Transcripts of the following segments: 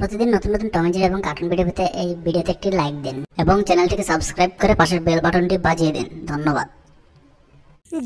প্রতিদিন নতুন নতুন টমেজির এবং কার্টুন ভিডিও পেতে এই ভিডিওতে একটি লাইক দিন এবং চ্যানেলটিকে সাবস্ক্রাইব করে পাশের বেল বাটনটি বাজিয়ে দিন ধন্যবাদ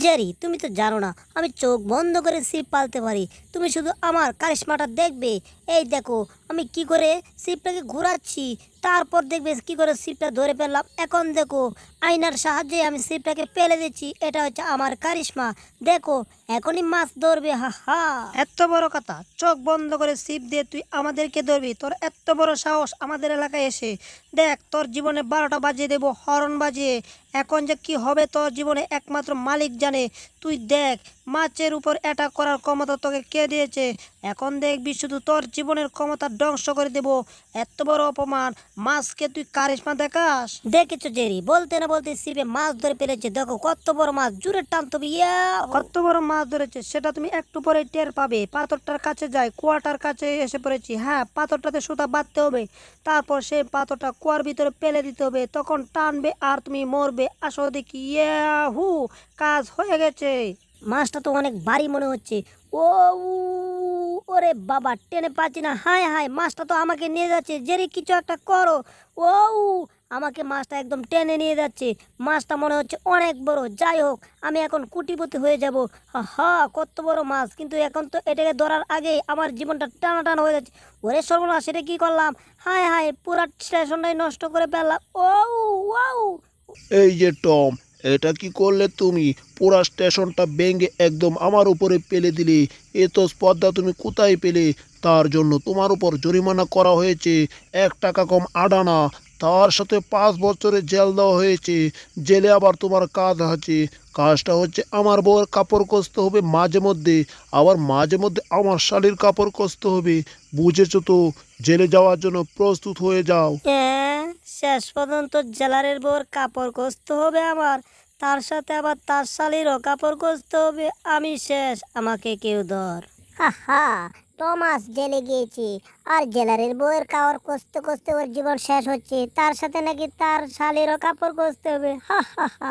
জেরি তুমি তো জানো না আমি চোখ বন্ধ করে সিপ পালতে পারি তুমি শুধু আমার কারিশমাটা দেখবে এই দেখো আমি কি করে সিপটাকে ঘোরাচ্ছি তারপর দেখবে কি করে সিপটা ধরে ফেললাম এখন দেখো আয়নার সাহায্যে আমি সিপটাকে পেলে দিচ্ছি এটা হচ্ছে আমার কারিশমা দেখো এখনই মাছ ধরবে হা হা এত বড় কথা চোখ বন্ধ করে সিপ দিয়ে তুই আমাদেরকে ধরবি তোর এত বড় সাহস আমাদের এলাকায় এসে দেখ তোর জীবনে বারোটা বাজিয়ে দেবো হরন বাজিয়ে এখন যে কি হবে তোর জীবনে একমাত্র মালিক জানে তুই দেখ মাছের উপর অ্যাটাক করার ক্ষমতা তোকে কে দিয়েছে এখন দেখবি শুধু তোর জীবনের ক্ষমতা ধ্বংস করে দেব এত বড় অপমান মাছকে তুই কারিশমা দেখাস দেখেছো জেরি বলতে না বলতে শিল্পে মাছ ধরে পেরেছে দেখো কত বড় মাছ জুড়ে টান তবে ইয়া কত বড় মাছ ধরেছে সেটা তুমি একটু পরে টের পাবে পাথরটার কাছে যায় কুয়াটার কাছে এসে পড়েছি হ্যাঁ পাথরটাতে সুতা বাঁধতে হবে তারপর সেই পাথরটা কুয়ার ভিতরে পেলে দিতে হবে তখন টানবে আর তুমি মরবে আসো দেখি ইয়া হু কাজ হয়ে গেছে মাছটা তো অনেক ভারী মনে হচ্ছে ও বাবা টেনে পাচ্ছি না হায় হায় মাছটা তো আমাকে নিয়ে যাচ্ছে জেরি কিছু একটা করো ও আমাকে মাছটা একদম টেনে নিয়ে যাচ্ছে মাছটা মনে হচ্ছে অনেক বড় যাই হোক আমি এখন কুটিপতি হয়ে যাব হা কত বড় মাছ কিন্তু এখন তো এটাকে ধরার আগে আমার জীবনটা টানা টানা হয়ে যাচ্ছে ওরে সর্বনা সেটা কী করলাম হায় হায় পুরা স্টেশনটাই নষ্ট করে ফেললাম ও এই যে টম এটা কি করলে তুমি পুরা স্টেশনটা ভেঙে একদম আমার উপরে পেলে দিলে এ তো স্পর্ধা তুমি কোথায় পেলে তার জন্য তোমার উপর জরিমানা করা হয়েছে এক টাকা কম আডানা তার সাথে পাঁচ বছরে জেল দেওয়া হয়েছে জেলে আবার তোমার কাজ আছে কাজটা হচ্ছে আমার বউয়ের কাপড় কষতে হবে মাঝে মধ্যে আবার মাঝে মধ্যে আমার শালির কাপড় কষতে হবে বুঝেছ তো জেলে যাওয়ার জন্য প্রস্তুত হয়ে যাও হ্যাঁ, শেষ পর্যন্ত জেলারের বউর কাপড় কষতে হবে আমার তার সাথে আবার তার শালিরও কাপড় কষতে হবে আমি শেষ আমাকে কেউ ধর হা টমাস জেলে গিয়েছে আর জেলারের বউয়ের কাপড় কষতে কষতে ওর জীবন শেষ হচ্ছে তার সাথে নাকি তার শালেরও কাপড় কষতে হবে হা হা হা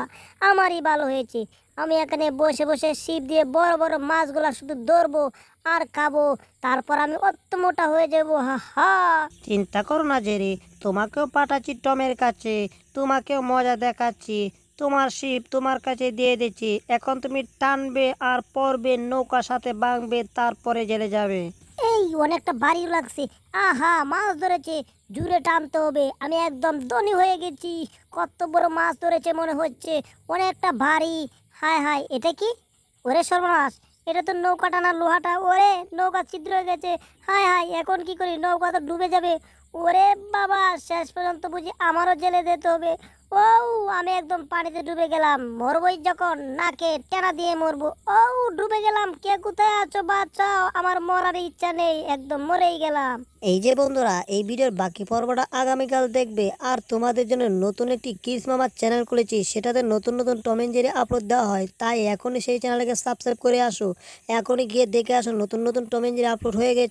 আমারই ভালো হয়েছে আমি এখানে বসে বসে শিপ দিয়ে বড় বড় মাছগুলো শুধু ধরবো আর খাবো তারপর আমি অত মোটা হয়ে যাবো হা হা চিন্তা করো না জেরি তোমাকেও পাঠাচ্ছি টমের কাছে তোমাকেও মজা দেখাচ্ছি তোমার শিপ তোমার কাছে দিয়ে দিচ্ছি এখন তুমি টানবে আর পড়বে নৌকার সাথে বাঁধবে তারপরে জেলে যাবে এই অনেকটা বাড়ি লাগছে আহা মাছ ধরেছে জুড়ে টানতে হবে আমি একদম দনি হয়ে গেছি কত বড় মাছ ধরেছে মনে হচ্ছে অনেকটা ভারী হায় হায় এটা কি ওরে সর্বনাশ এটা তো নৌকা টানা লোহাটা ওরে নৌকা ছিদ্র হয়ে গেছে হায় হায় এখন কি করি নৌকা তো ডুবে যাবে ওরে বাবা শেষ পর্যন্ত বুঝি আমারও জেলে যেতে হবে ও আমি একদম পানিতে ডুবে গেলাম মরবই যখন নাকে টেনা দিয়ে মরবো ও ডুবে গেলাম কে কোথায় আছো বাচ্চাও আমার মরার ইচ্ছা নেই একদম মরেই গেলাম এই যে বন্ধুরা এই ভিডিওর বাকি পর্বটা আগামীকাল দেখবে আর তোমাদের জন্য নতুন একটি কিস মামার চ্যানেল খুলেছি সেটাতে নতুন নতুন টমেন জেরে আপলোড দেওয়া হয় তাই এখনই সেই চ্যানেলকে সাবস্ক্রাইব করে আসো এখনই গিয়ে দেখে আসো নতুন নতুন টমেন জেরে আপলোড হয়ে গেছে